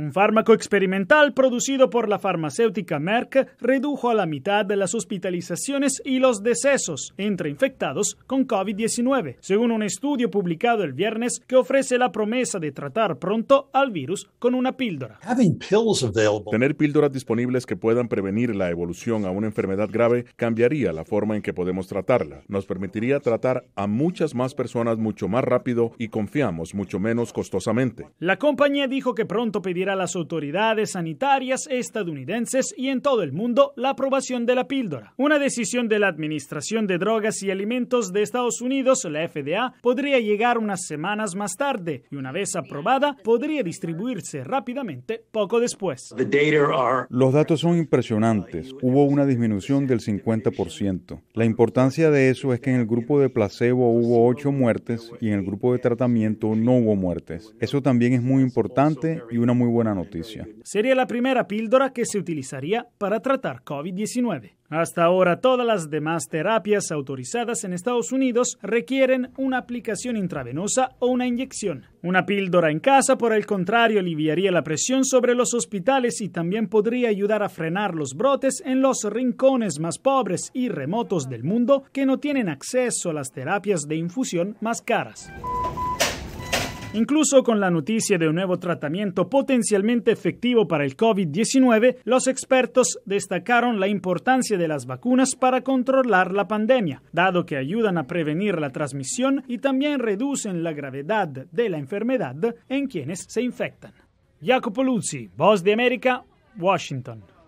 Un fármaco experimental producido por la farmacéutica Merck redujo a la mitad las hospitalizaciones y los decesos entre infectados con COVID-19, según un estudio publicado el viernes que ofrece la promesa de tratar pronto al virus con una píldora. Tener píldoras disponibles que puedan prevenir la evolución a una enfermedad grave cambiaría la forma en que podemos tratarla. Nos permitiría tratar a muchas más personas mucho más rápido y confiamos mucho menos costosamente. La compañía dijo que pronto pedirá a las autoridades sanitarias estadounidenses y en todo el mundo la aprobación de la píldora. Una decisión de la Administración de Drogas y Alimentos de Estados Unidos, la FDA, podría llegar unas semanas más tarde y una vez aprobada podría distribuirse rápidamente poco después. Los datos son impresionantes. Hubo una disminución del 50%. La importancia de eso es que en el grupo de placebo hubo 8 muertes y en el grupo de tratamiento no hubo muertes. Eso también es muy importante y una muy buena noticia. Sería la primera píldora que se utilizaría para tratar COVID-19. Hasta ahora todas las demás terapias autorizadas en Estados Unidos requieren una aplicación intravenosa o una inyección. Una píldora en casa, por el contrario, aliviaría la presión sobre los hospitales y también podría ayudar a frenar los brotes en los rincones más pobres y remotos del mundo que no tienen acceso a las terapias de infusión más caras. Incluso con la noticia de un nuevo tratamiento potencialmente efectivo para el COVID-19, los expertos destacaron la importancia de las vacunas para controlar la pandemia, dado que ayudan a prevenir la transmisión y también reducen la gravedad de la enfermedad en quienes se infectan. Jacopo Luzzi, Voz de América, Washington.